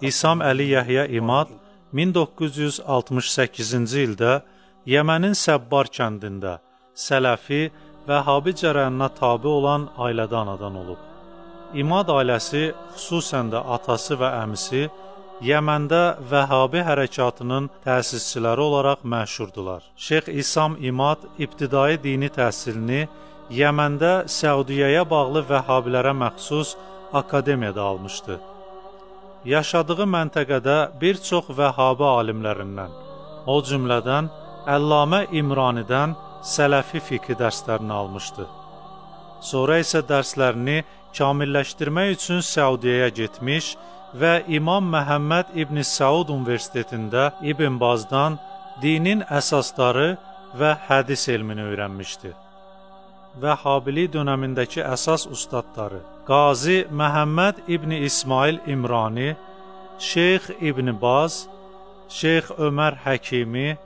İsam Əli Yəhya İmad 1968-ci ildə Yəmənin Səbbar kəndində Sələfi və Habi cərəyanına tabe olan ailədə anadan olub. İmad ailəsi, xüsusən də atası və əmisi Yəməndə Vəhabi hərəkatının təsisçiləri olaraq məşhurdular. Şeyx İsam İmad ibtidai dini təhsilini Yəməndə Səudiyyəyə bağlı Vəhabilərə məxsus akademiyada almışdı yaşadığı məntəqədə bir çox vəhabə alimlərindən, o cümlədən Əllamə İmranidən sələfi fiqh dərslərini almışdı. Sonra isə dərslərini kamilləşdirmək üçün Səudiyəyə getmiş və İmam Məhəmməd İbn Səud Universitetində İbn Bazdan dinin əsasları və hədis elmini öyrənmişdi. Vəhabili dönəmindəki əsas ustadları Qazi Məhəmməd İbn İsmail İmrani Şeyx İbn Baz, Şeyx Ömər Həkimi,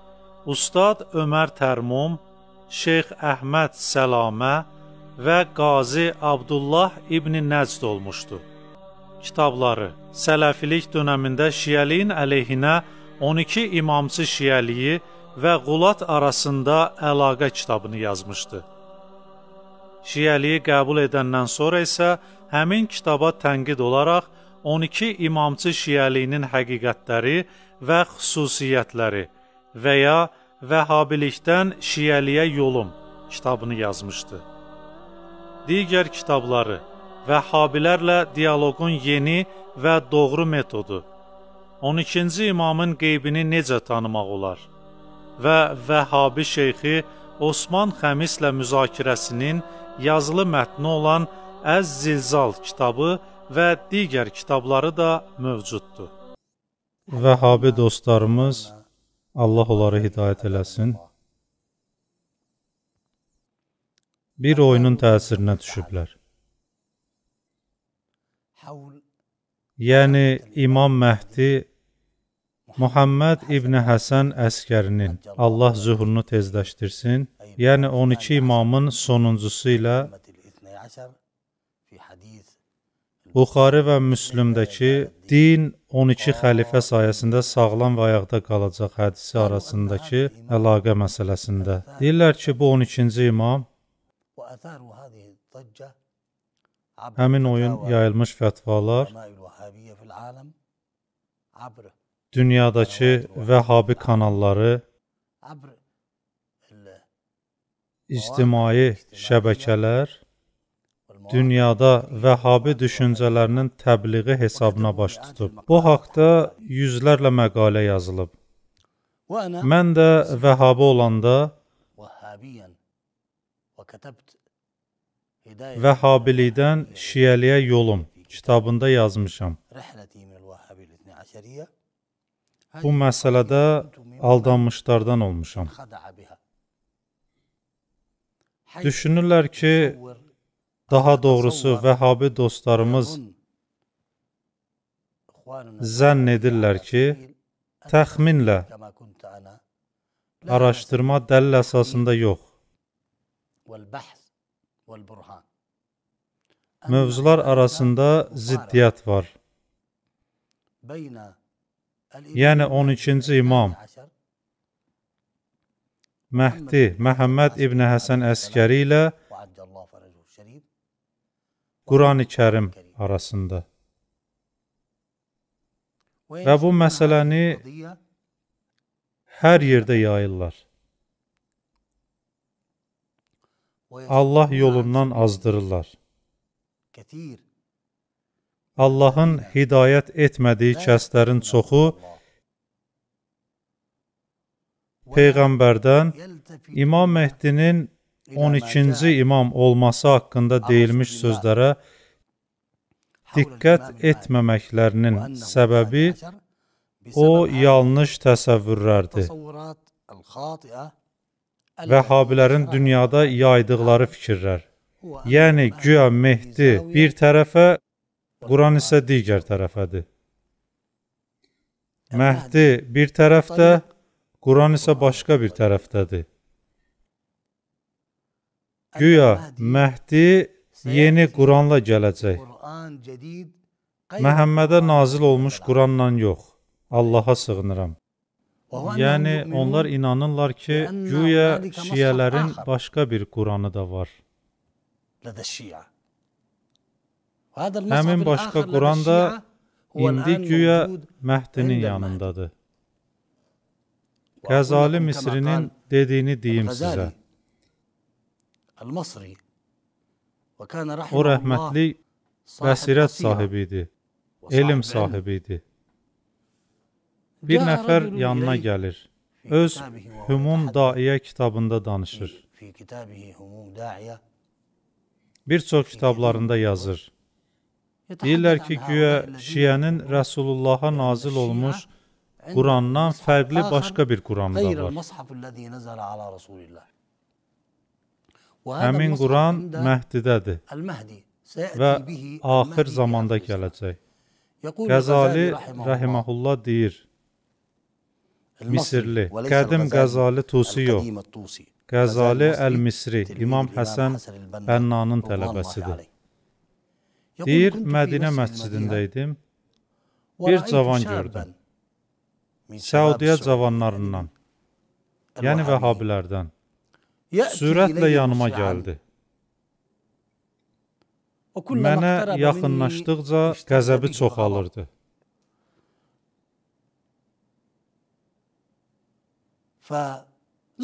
Ustad Ömər Tərmum, Şeyx Əhməd Səlamə və Qazi Abdullah İbn Nəcd olmuşdu. Kitabları Sələfilik dönəmində şiyəliyin əleyhinə 12 imamçı şiyəliyi və qulat arasında əlaqə kitabını yazmışdı. Şiyəliyi qəbul edəndən sonra isə həmin kitaba tənqid olaraq 12 imamçı şiyəliyinin həqiqətləri və xüsusiyyətləri və ya Vəhhabilikdən şiyəliyə yolum kitabını yazmışdı. Digər kitabları Vəhhabilərlə dialoqun yeni və doğru metodu 12-ci imamın qeybini necə tanımaq olar? Və Vəhhabi şeyxi Osman Xəmislə müzakirəsinin yazılı mətni olan Əz-Zilzal kitabı və digər kitabları da mövcuddur. Vəhabi dostlarımız Allah onları hidayət eləsin. Bir oyunun təsirinə düşüblər. Yəni İmam Məhdi Muhammed İbn Həsən əskərinin Allah zühurunu tezləşdirsin, yəni 12 imamın sonuncusu ilə Buxari və Müslümdəki din 12 xəlifə sayəsində sağlam və ayaqda qalacaq hədisi arasındakı əlaqə məsələsində. Deyirlər ki, bu 12-ci imam həmin oyun yayılmış fətvalar dünyadakı vəhabi kanalları ictimai şəbəkələr dünyada Vəhabi düşüncələrinin təbliği hesabına baş tutub. Bu haqqda yüzlərlə məqalə yazılıb. Mən də Vəhabi olanda Vəhabilikdən Şiyəliyə yolum kitabında yazmışam. Bu məsələdə aldanmışlardan olmuşam. Düşünürlər ki, Daha doğrusu Vəhabi dostlarımız zənn edirlər ki, təxminlə araşdırma dəlil əsasında yox. Mövzular arasında ziddiyyət var. Yəni 12-ci imam Məhdi Məhəmməd ibn Həsən Əskəri ilə Qurani Kərim arasında. Və bu məsələni hər yerdə yayırlar. Allah yolundan azdırırlar. Allahın hidayət etmədiyi kəslərin çoxu Peyğəmbərdən İmam Mehdinin 12-ci imam olması haqqında deyilmiş sözlərə diqqət etməməklərinin səbəbi o yanlış təsəvvürlərdir vəhabilərin dünyada yaydıqları fikirlər. Yəni güya Mehdi bir tərəfə, Quran isə digər tərəfədir. Məhdi bir tərəfdə, Quran isə başqa bir tərəfdədir. Güya Məhdi yeni Quranla gələcək. Məhəmmədə nazil olmuş Quranla yox. Allaha sığınıram. Yəni onlar inanırlar ki, güya şiyələrin başqa bir Quranı da var. Həmin başqa Quran da indi güya Məhdinin yanındadır. Qəzali Misrinin dediyini deyim sizə. المصري O rəhmətli bəsirət sahibi idi, elm sahibi idi. Bir nəfər yanına gəlir, öz Hümum Daiyə kitabında danışır. Bir çox kitablarında yazır. Deyirlər ki, güya Şiyənin Rəsulullaha nazil olmuş Qurandan fərqli başqa bir Quran da var. Həmin Quran Məhdidədir və axir zamanda gələcək. Qəzali rəhiməhullah deyir, Misirli, qədim Qəzali Tusi yox, Qəzali Əl-Misri, İmam Həsən Bənnanın tələbəsidir. Deyir, Mədinə məscidində idim, bir cavan gördüm. Səudiyyə cavanlarından, yəni vəhabilərdən sürətlə yanıma gəldi. Mənə yaxınlaşdıqca qəzəbi çoxalırdı.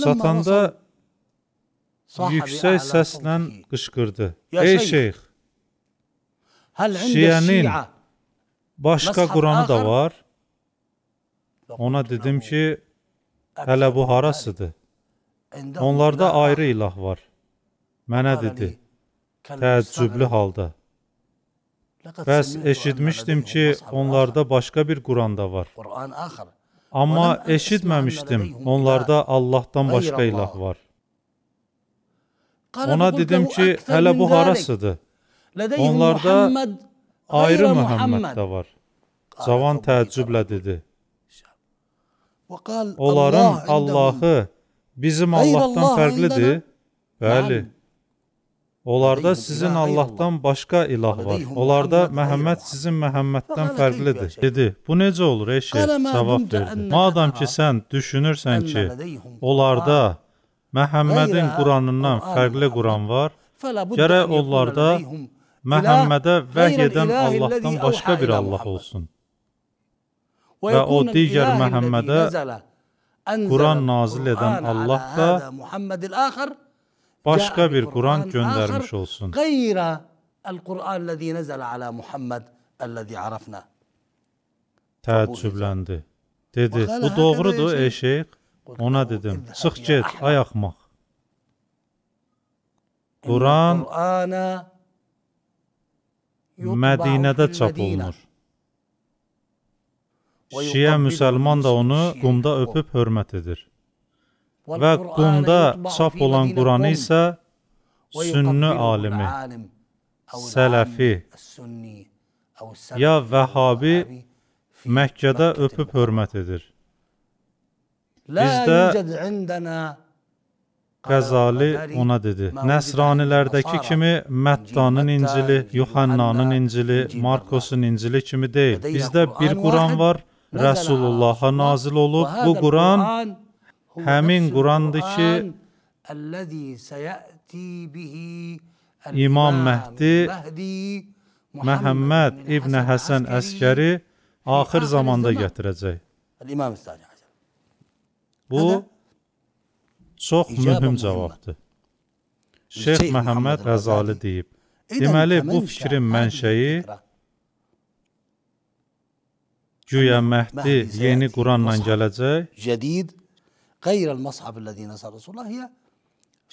Çatanda yüksək səslə qışqırdı. Ey şeyx, şiyənin başqa Quranı da var. Ona dedim ki, hələ bu harasıdır? Onlarda ayrı ilah var. Mənə dedi, təəccüblü halda. Bəs eşitmişdim ki, onlarda başqa bir Quran da var. Amma eşitməmişdim, onlarda Allahdan başqa ilah var. Ona dedim ki, hələ bu harasıdır? Onlarda ayrı Mühəmməd də var. Cavan təəccüblə dedi. Onların Allahı bizim Allahdan fərqlidir. Bəli. Onlarda sizin Allahdan başqa ilah var. Onlarda Məhəmməd sizin Məhəmməddən fərqlidir. Dedi, bu necə olur eşi? Cavab verdi. Madam ki, sən düşünürsən ki, onlarda Məhəmmədin Quranından fərqli Quran var, gərək onlarda Məhəmmədə vəhy edən Allahdan başqa bir Allah olsun. Və o digər Məhəmmədə Kur'an nazil eden Allah da başka bir Kur'an göndermiş olsun. Təəccübləndi. Dedi, bu doğrudur ey şeyh. Ona dedim, sıx get, ay axmaq. Quran Mədinədə çap olunur. Şiə müsəlman da onu qumda öpüb hörmət edir. Və qumda çap olan Quranı isə sünni alimi, sələfi ya vəhabi Məkkədə öpüb hörmət edir. Bizdə Qəzali ona dedi, Nəsranilərdəki kimi Məttanın İncili, Yuhannanın İncili, Markosun İncili kimi deyil. Bizdə bir Quran var, Rəsulullaha nazil olub. Bu Quran həmin Qurandır ki, İmam Məhdi Məhəmməd ibn Həsən Əskəri axır zamanda gətirəcək. Bu çox mühüm cavabdır. Şeyx Məhəmməd Rəzali deyib. Deməli, bu fikrin mənşəyi Güya Məhdi yeni Quranla gələcək.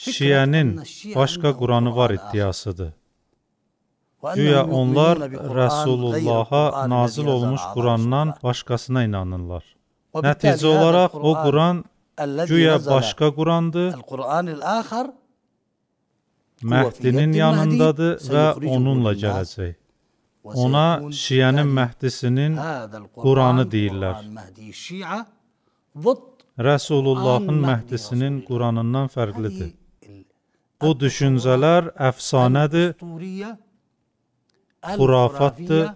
Şiyənin başqa Quranı var iddiasıdır. Güya onlar Rəsulullaha nazil olmuş Qurandan başqasına inanırlar. Nəticə olaraq o Quran güya başqa Qurandır. Məhdinin yanındadır və onunla gələcək. Ona Şiyənin məhdisinin Quranı deyirlər. Rəsulullahın məhdisinin Quranından fərqlidir. Bu düşüncələr əfsanədir, xurafatdır.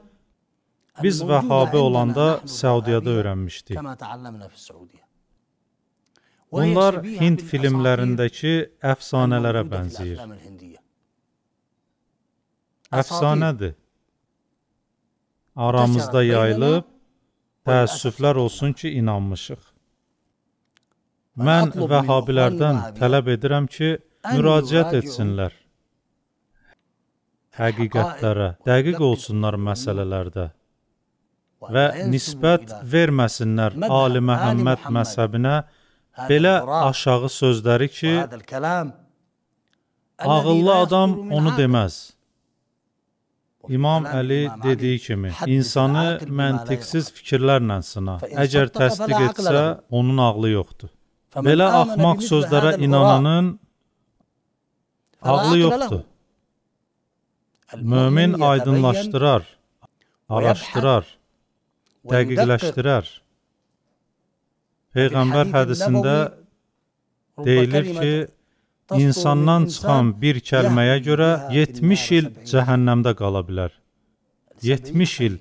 Biz Vəhabə olanda Səudiyada öyrənmişdik. Bunlar Hind filmlərindəki əfsanələrə bənzəyir. Əfsanədir aramızda yayılıb, təəssüflər olsun ki, inanmışıq. Mən vəhabilərdən tələb edirəm ki, müraciət etsinlər həqiqətlərə, dəqiq olsunlar məsələlərdə və nisbət verməsinlər Ali Məhəmməd məzhəbinə belə aşağı sözləri ki, ağıllı adam onu deməz. İmam Əli dediyi kimi, insanı məntiqsiz fikirlərlə sına. Əgər təsdiq etsə, onun ağlı yoxdur. Belə axmaq sözlərə inananın ağlı yoxdur. Mömin aydınlaşdırar, araşdırar, dəqiqləşdirər. Peyğəmbər hədisində deyilir ki, insandan çıxan bir kəlməyə görə 70 il cəhənnəmdə qala bilər. 70 il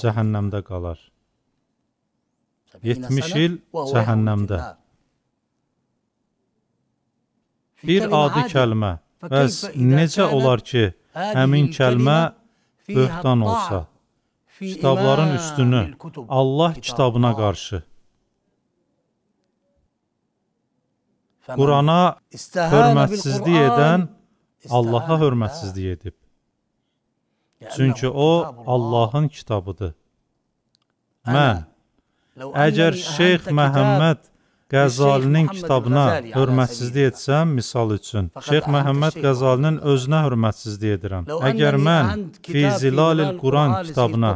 cəhənnəmdə qalar. 70 il cəhənnəmdə. Bir adi kəlmə. Bəs necə olar ki, həmin kəlmə böhtan olsa? Kitabların üstünü Allah kitabına qarşı Qurana hörmətsizlik edən Allaha hörmətsizlik edib. Çünki o Allahın kitabıdır. Mən əgər Şeyx Məhəmməd Qəzalinin kitabına hörmətsizlik etsəm, misal üçün, Şeyx Məhəmməd Qəzalinin özünə hörmətsizlik edirəm. Əgər mən Fi Zilalil Quran kitabına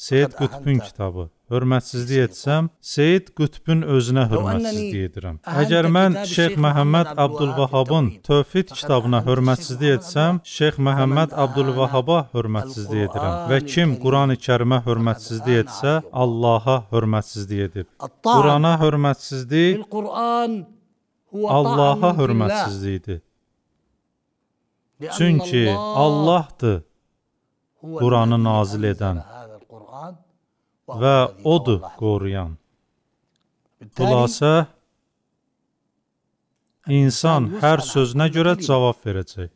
Seyid Qütbün kitabı. Hörmətsizlik etsəm, Seyid Qütbün özünə hörmətsizlik edirəm. Əgər mən Şeyx Məhəmməd Abdulvahabın Tövhid kitabına hörmətsizlik etsəm, Şeyx Məhəmməd Abdulvahaba hörmətsizlik edirəm və kim Qurani-Kərimə hörmətsizlik etsə, Allaha hörmətsizlik edir. Qurana hörmətsizlik Allaha hörmətsizlikdir. Çünki Allahdır Quranı nazil edən və odur qoruyan. Xülasə insan hər sözünə görə cavab verəcək.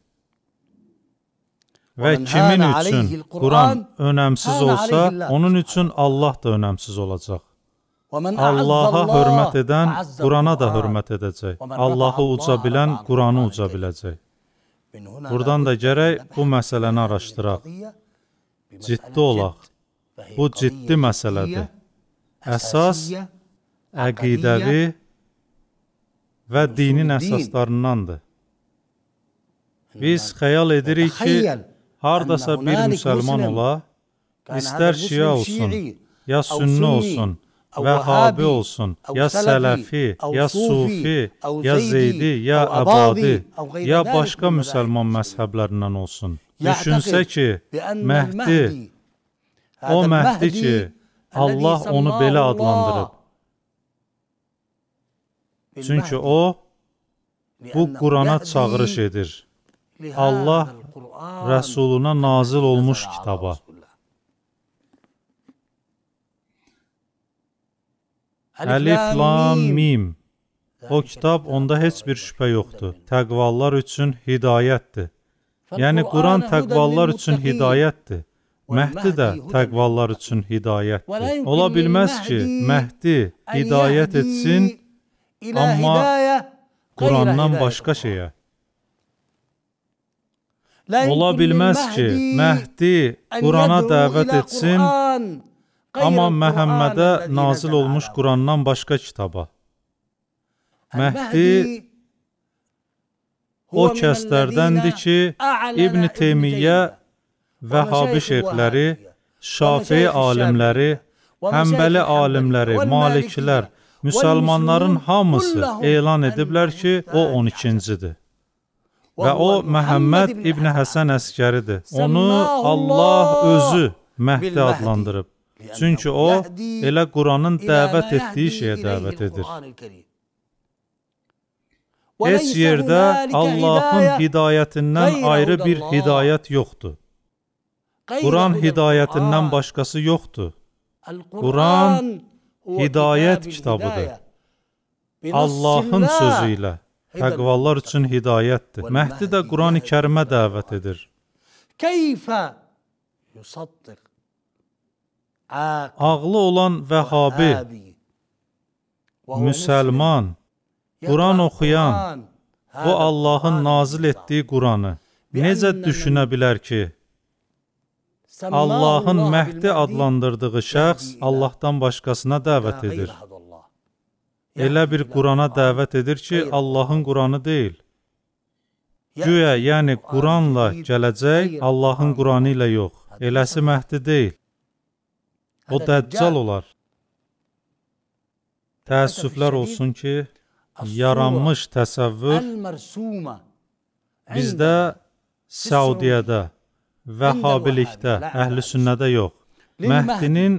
Və kimin üçün Quran önəmsiz olsa, onun üçün Allah da önəmsiz olacaq. Allaha hörmət edən Qurana da hörmət edəcək. Allahı uca bilən Quranı uca biləcək. Buradan da gərək bu məsələni araşdıraq. Ciddi olaq. Bu ciddi məsələdir. Əsas əqidəvi və dinin əsaslarındandır. Biz xəyal edirik ki, hardasa bir müsəlman ola, istər şia olsun, ya sünni olsun, Vəhabi olsun, ya sələfi, ya sufi, ya zeydi, ya əbadi, ya başqa müsəlman məzhəblərindən olsun. Düşünsə ki, Məhdi O məhddi ki, Allah onu belə adlandırıb. Çünki o, bu Qurana çağırış edir. Allah Rəsuluna nazil olmuş kitaba. Əlif, lam, mim. O kitab onda heç bir şübhə yoxdur. Təqvallar üçün hidayətdir. Yəni Quran təqvallar üçün hidayətdir. Məhdi də təqvallar üçün hidayətdir. Ola bilməz ki, Məhdi hidayət etsin, amma Qurandan başqa şeyə. Ola bilməz ki, Məhdi Qurana dəvət etsin, amma Məhəmmədə nazil olmuş Qurandan başqa kitaba. Məhdi o kəslərdəndir ki, İbn Teymiyyə Vəhabi şeyxləri, Şafi alimləri, Həmbəli alimləri, Malikilər, müsəlmanların hamısı elan ediblər ki, o 12-cidir. Və o Məhəmməd ibn Həsən əskəridir. Onu Allah özü Məhdi adlandırıb. Çünki o elə Quranın dəvət etdiyi şeyə dəvət edir. Heç yerdə Allahın hidayətindən ayrı bir hidayət yoxdur. Quran hidayətindən başqası yoxdur. Quran hidayət kitabıdır. Allahın sözü ilə təqvallar üçün hidayətdir. Məhdi də Qurani Kərimə dəvət edir. Keyfə yusaddiq Ağlı olan vəhabi, müsəlman, Quran oxuyan, bu Allahın nazil etdiyi Quranı necə düşünə bilər ki, Allahın məhdi adlandırdığı şəxs Allahdan başqasına dəvət edir. Elə bir Qurana dəvət edir ki, Allahın Quranı deyil. Güya, yəni Quranla gələcək, Allahın Quranı ilə yox. Eləsi məhdi deyil. O dəccal olar. Təəssüflər olsun ki, yaranmış təsəvvür bizdə Səudiyyədə Vəhhabilikdə, əhlüsünnədə yox. Məhdinin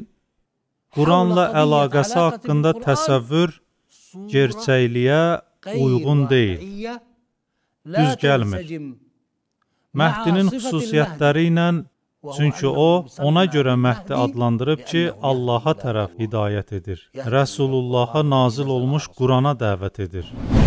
Quranla əlaqəsi haqqında təsəvvür gerçəkliyə uyğun deyil. Düz gəlmir. Məhdinin xüsusiyyətləri ilə Çünki o, ona görə Məhdi adlandırıb ki, Allaha tərəf hidayət edir. Rəsulullaha nazil olmuş Qurana dəvət edir.